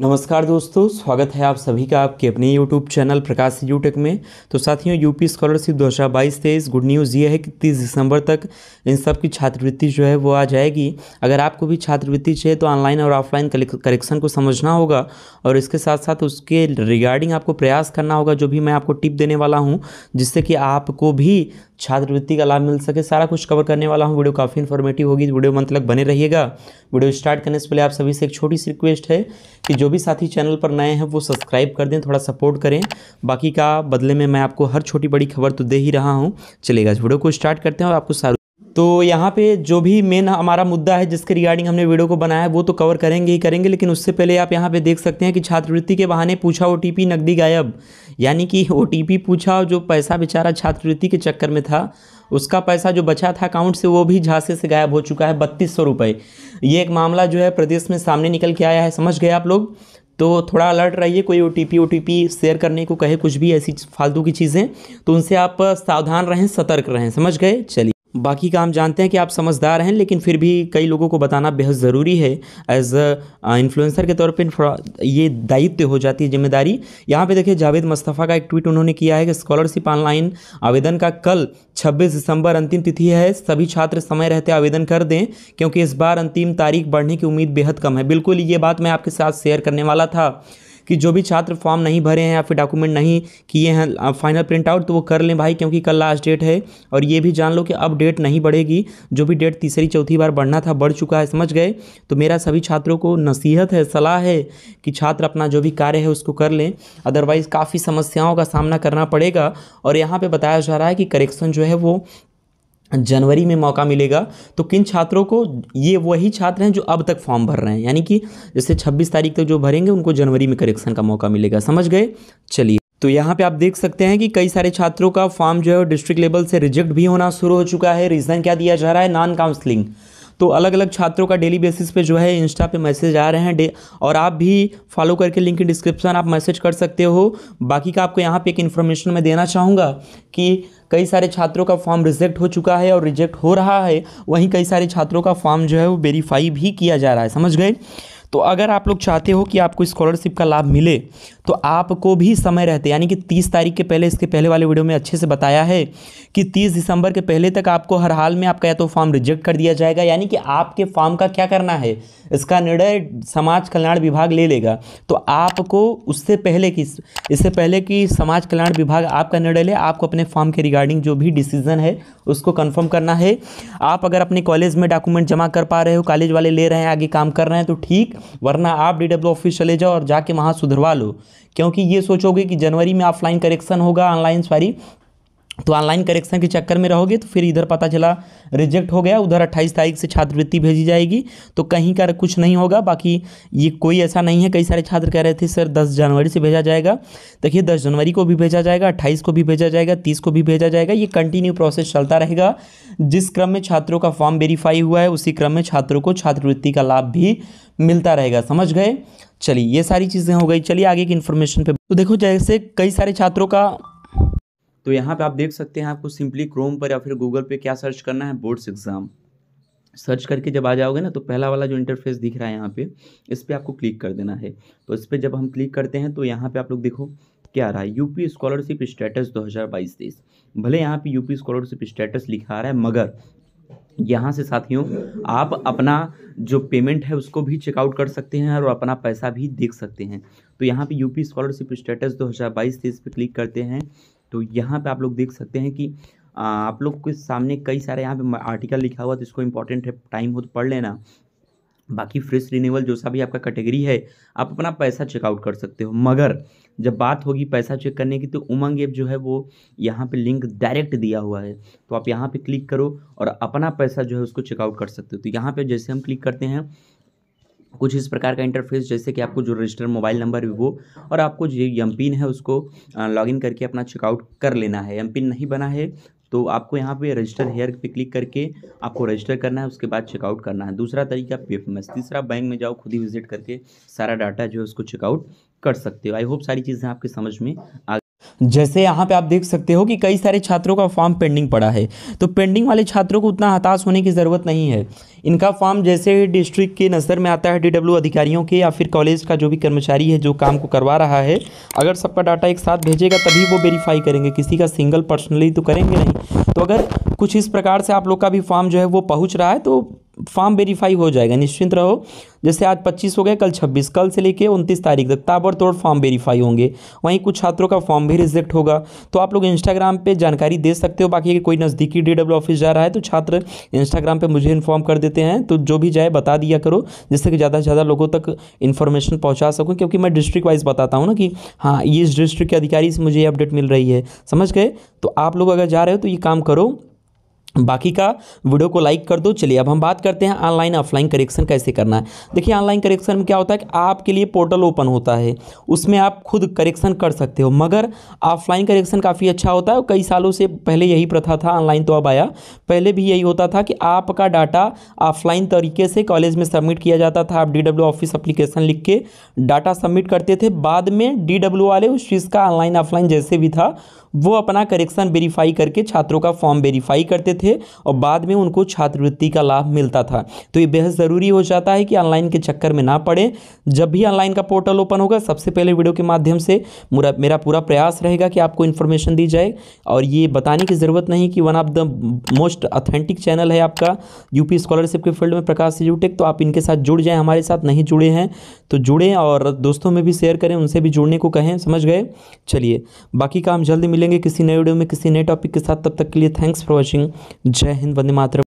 नमस्कार दोस्तों स्वागत है आप सभी का आपके अपने यूट्यूब चैनल प्रकाश यूटेक में तो साथियों यूपी स्कॉलरशिप बाईस तेईस गुड न्यूज़ ये है कि तीस दिसंबर तक इन सब की छात्रवृत्ति जो है वो आ जाएगी अगर आपको भी छात्रवृत्ति चाहिए तो ऑनलाइन और ऑफलाइन करेक्शन को समझना होगा और इसके साथ साथ उसके रिगार्डिंग आपको प्रयास करना होगा जो भी मैं आपको टिप देने वाला हूँ जिससे कि आपको भी छात्रवृत्ति का लाभ मिल सके सारा कुछ कवर करने वाला हूँ वीडियो काफ़ी इन्फॉर्मेटिव होगी वीडियो मंथ तक बने रहिएगा वीडियो स्टार्ट करने से पहले आप सभी से एक छोटी सी रिक्वेस्ट है कि जो भी साथी चैनल पर नए हैं वो सब्सक्राइब कर दें थोड़ा सपोर्ट करें बाकी का बदले में मैं आपको हर छोटी बड़ी खबर तो दे ही रहा हूँ चलेगा वीडियो को स्टार्ट करते हैं और आपको तो यहाँ पे जो भी मेन हमारा मुद्दा है जिसके रिगार्डिंग हमने वीडियो को बनाया है वो तो कवर करेंगे ही करेंगे लेकिन उससे पहले आप यहाँ पे देख सकते हैं कि छात्रवृत्ति के बहाने पूछा ओ नकदी गायब यानी कि ओ पूछा जो पैसा बेचारा छात्रवृत्ति के चक्कर में था उसका पैसा जो बचा था अकाउंट से वो भी झांसे से गायब हो चुका है बत्तीस सौ रुपये ये एक मामला जो है प्रदेश में सामने निकल के आया है समझ गए आप लोग तो थोड़ा अलर्ट रहिए कोई ओ टी शेयर करने को कहे कुछ भी ऐसी फालतू की चीज़ें तो उनसे आप सावधान रहें सतर्क रहें समझ गए चलिए बाकी का हम जानते हैं कि आप समझदार हैं लेकिन फिर भी कई लोगों को बताना बेहद ज़रूरी है एज अ इन्फ्लुएंसर के तौर पर ये दायित्व हो जाती है जिम्मेदारी यहाँ पे देखिए जावेद मुस्तफ़ा का एक ट्वीट उन्होंने किया है कि स्कॉलरशिप ऑनलाइन आवेदन का कल 26 दिसंबर अंतिम तिथि है सभी छात्र समय रहते आवेदन कर दें क्योंकि इस बार अंतिम तारीख बढ़ने की उम्मीद बेहद कम है बिल्कुल ये बात मैं आपके साथ शेयर करने वाला था कि जो भी छात्र फॉर्म नहीं भरे हैं या फिर डॉक्यूमेंट नहीं किए हैं फाइनल प्रिंट आउट तो वो कर लें भाई क्योंकि कल लास्ट डेट है और ये भी जान लो कि अब डेट नहीं बढ़ेगी जो भी डेट तीसरी चौथी बार बढ़ना था बढ़ चुका है समझ गए तो मेरा सभी छात्रों को नसीहत है सलाह है कि छात्र अपना जो भी कार्य है उसको कर लें अदरवाइज़ काफ़ी समस्याओं का सामना करना पड़ेगा और यहाँ पर बताया जा रहा है कि करेक्शन जो है वो जनवरी में मौका मिलेगा तो किन छात्रों को ये वही छात्र हैं जो अब तक फॉर्म भर रहे हैं यानी कि जैसे 26 तारीख तक जो भरेंगे उनको जनवरी में करेक्शन का मौका मिलेगा समझ गए चलिए तो यहाँ पे आप देख सकते हैं कि कई सारे छात्रों का फॉर्म जो है डिस्ट्रिक्ट लेवल से रिजेक्ट भी होना शुरू हो चुका है रीज़न क्या दिया जा रहा है नॉन काउंसलिंग तो अलग अलग छात्रों का डेली बेसिस पे जो है इंस्टा पे मैसेज आ रहे हैं और आप भी फॉलो करके लिंक डिस्क्रिप्शन आप मैसेज कर सकते हो बाकी का आपको यहाँ पर एक इन्फॉर्मेशन मैं देना चाहूँगा कि कई सारे छात्रों का फॉर्म रिजेक्ट हो चुका है और रिजेक्ट हो रहा है वहीं कई सारे छात्रों का फॉर्म जो है वो वेरीफाई भी किया जा रहा है समझ गए तो अगर आप लोग चाहते हो कि आपको स्कॉलरशिप का लाभ मिले तो आपको भी समय रहते यानी कि तीस तारीख के पहले इसके पहले वाले वीडियो में अच्छे से बताया है कि तीस दिसंबर के पहले तक आपको हर हाल में आपका या तो फॉर्म रिजेक्ट कर दिया जाएगा यानी कि आपके फॉर्म का क्या करना है इसका निर्णय समाज कल्याण विभाग ले लेगा तो आपको उससे पहले कि इससे पहले कि समाज कल्याण विभाग आपका निर्णय ले आपको अपने फॉर्म के रिगार्डिंग जो भी डिसीजन है उसको कंफर्म करना है आप अगर अपने कॉलेज में डॉक्यूमेंट जमा कर पा रहे हो कॉलेज वाले ले रहे हैं आगे काम कर रहे हैं तो ठीक वरना आप डी ऑफिस चले जाओ और जाके वहाँ सुधरवा लो क्योंकि ये सोचोगे कि जनवरी में ऑफलाइन करेक्शन होगा ऑनलाइन सॉरी तो ऑनलाइन करेक्शन के चक्कर में रहोगे तो फिर इधर पता चला रिजेक्ट हो गया उधर 28 तारीख से छात्रवृत्ति भेजी जाएगी तो कहीं का कुछ नहीं होगा बाकी ये कोई ऐसा नहीं है कई सारे छात्र कह रहे थे सर 10 जनवरी से भेजा जाएगा देखिए 10 जनवरी को भी भेजा जाएगा 28 को भी भेजा जाएगा 30 को भी भेजा जाएगा ये कंटिन्यू प्रोसेस चलता रहेगा जिस क्रम में छात्रों का फॉर्म वेरीफाई हुआ है उसी क्रम में छात्रों को छात्रवृत्ति का लाभ भी मिलता रहेगा समझ गए चलिए ये सारी चीज़ें हो गई चलिए आगे की इन्फॉर्मेशन पर तो देखो जैसे कई सारे छात्रों का तो यहाँ पे आप देख सकते हैं आपको सिंपली क्रोम पर या फिर गूगल पे क्या सर्च करना है बोर्ड्स एग्ज़ाम सर्च करके जब आ जाओगे ना तो पहला वाला जो इंटरफेस दिख रहा है यहाँ पे इस पर आपको क्लिक कर देना है तो इस पर जब हम क्लिक करते हैं तो यहाँ पे आप लोग देखो क्या आ रहा है यूपी स्कॉलरशिप स्टेटस 2022 तेईस भले यहाँ पे यूपी स्कॉलरशिप स्टेटस लिखा आ रहा है मगर यहाँ से साथियों आप अपना जो पेमेंट है उसको भी चेकआउट कर सकते हैं और अपना पैसा भी देख सकते हैं तो यहाँ पे यूपी स्कॉलरशिप स्टेटस 2022 हज़ार तेईस पे क्लिक करते हैं तो यहाँ पे आप लोग देख सकते हैं कि आप लोग के सामने कई सारे यहाँ पे आर्टिकल लिखा हुआ तो इसको इम्पोर्टेंट है टाइम हो तो पढ़ लेना बाकी फ्रेश रिन्यूअल जो सा भी आपका कैटेगरी है आप अपना पैसा चेकआउट कर सकते हो मगर जब बात होगी पैसा चेक करने की तो उमंग ऐप जो है वो यहाँ पे लिंक डायरेक्ट दिया हुआ है तो आप यहाँ पे क्लिक करो और अपना पैसा जो है उसको चेकआउट कर सकते हो तो यहाँ पे जैसे हम क्लिक करते हैं कुछ इस प्रकार का इंटरफेस जैसे कि आपको जो रजिस्टर मोबाइल नंबर है वो और आपको जो एम पिन है उसको लॉगिन करके अपना चेकआउट कर लेना है एम पिन नहीं बना है तो आपको यहाँ पे रजिस्टर हेयर पे क्लिक करके आपको रजिस्टर करना है उसके बाद चेकआउट करना है दूसरा तरीका पी तीसरा बैंक में जाओ खुद ही विजिट करके सारा डाटा जो है उसको चेकआउट कर सकते हो आई होप सारी चीज़ें आपके समझ में आ जैसे यहाँ पे आप देख सकते हो कि कई सारे छात्रों का फॉर्म पेंडिंग पड़ा है तो पेंडिंग वाले छात्रों को उतना हताश होने की ज़रूरत नहीं है इनका फॉर्म जैसे ही डिस्ट्रिक्ट के नज़र में आता है डीडब्ल्यू अधिकारियों के या फिर कॉलेज का जो भी कर्मचारी है जो काम को करवा रहा है अगर सबका डाटा एक साथ भेजेगा तभी वो वेरीफाई करेंगे किसी का सिंगल पर्सनली तो करेंगे नहीं तो अगर कुछ इस प्रकार से आप लोग का भी फॉर्म जो है वो पहुँच रहा है तो फॉर्म वेरीफाई हो जाएगा निश्चिंत रहो जैसे आज 25 हो गए कल 26 कल से लेके 29 तारीख तक ताबड़तोड़ फॉर्म वेरीफाई होंगे वहीं कुछ छात्रों का फॉर्म भी रिजेक्ट होगा तो आप लोग इंस्टाग्राम पे जानकारी दे सकते हो बाकी कोई नज़दीकी डी डब्ल्यू ऑफिस जा रहा है तो छात्र इंस्टाग्राम पे मुझे इन्फॉर्म कर देते हैं तो जो भी जाए बता दिया करो जिससे कि ज़्यादा से ज़्यादा लोगों तक इन्फॉर्मेशन पहुँचा सकूँ क्योंकि मैं डिस्ट्रिक्ट वाइज बताता हूँ ना कि हाँ इस डिस्ट्रिक्ट के अधिकारी से मुझे ये अपडेट मिल रही है समझ गए तो आप लोग अगर जा रहे हो तो ये काम करो बाकी का वीडियो को लाइक कर दो चलिए अब हम बात करते हैं ऑनलाइन ऑफलाइन करेक्शन कैसे करना है देखिए ऑनलाइन करेक्शन में क्या होता है कि आपके लिए पोर्टल ओपन होता है उसमें आप खुद करेक्शन कर सकते हो मगर ऑफलाइन करेक्शन काफ़ी अच्छा होता है कई सालों से पहले यही प्रथा था ऑनलाइन तो अब आया पहले भी यही होता था कि आपका डाटा ऑफलाइन तरीके से कॉलेज में सबमिट किया जाता था आप डी ऑफिस अप्लीकेशन लिख के डाटा सबमिट करते थे बाद में डी वाले उस चीज़ का ऑनलाइन ऑफलाइन जैसे भी था वो अपना करेक्शन वेरीफाई करके छात्रों का फॉर्म वेरीफाई करते थे थे और बाद में उनको छात्रवृत्ति का लाभ मिलता था तो ये बेहद ज़रूरी हो जाता है कि ऑनलाइन के चक्कर में ना पड़े जब भी ऑनलाइन का पोर्टल ओपन होगा सबसे पहले वीडियो के माध्यम से मेरा पूरा प्रयास रहेगा कि आपको इन्फॉर्मेशन दी जाए और ये बताने की ज़रूरत नहीं कि one of the most authentic channel है आपका यूपी स्कॉलरशिप के फील्ड में प्रकाश यूटेक तो आप इनके साथ जुड़ जाएँ हमारे साथ नहीं जुड़े हैं तो जुड़ें और दोस्तों में भी शेयर करें उनसे भी जुड़ने को कहें समझ गए चलिए बाकी काम जल्दी मिलेंगे किसी नए वीडियो में किसी नए टॉपिक के साथ तब तक के लिए थैंक्स फॉर वॉचिंग जय हिंद वंदे मातरम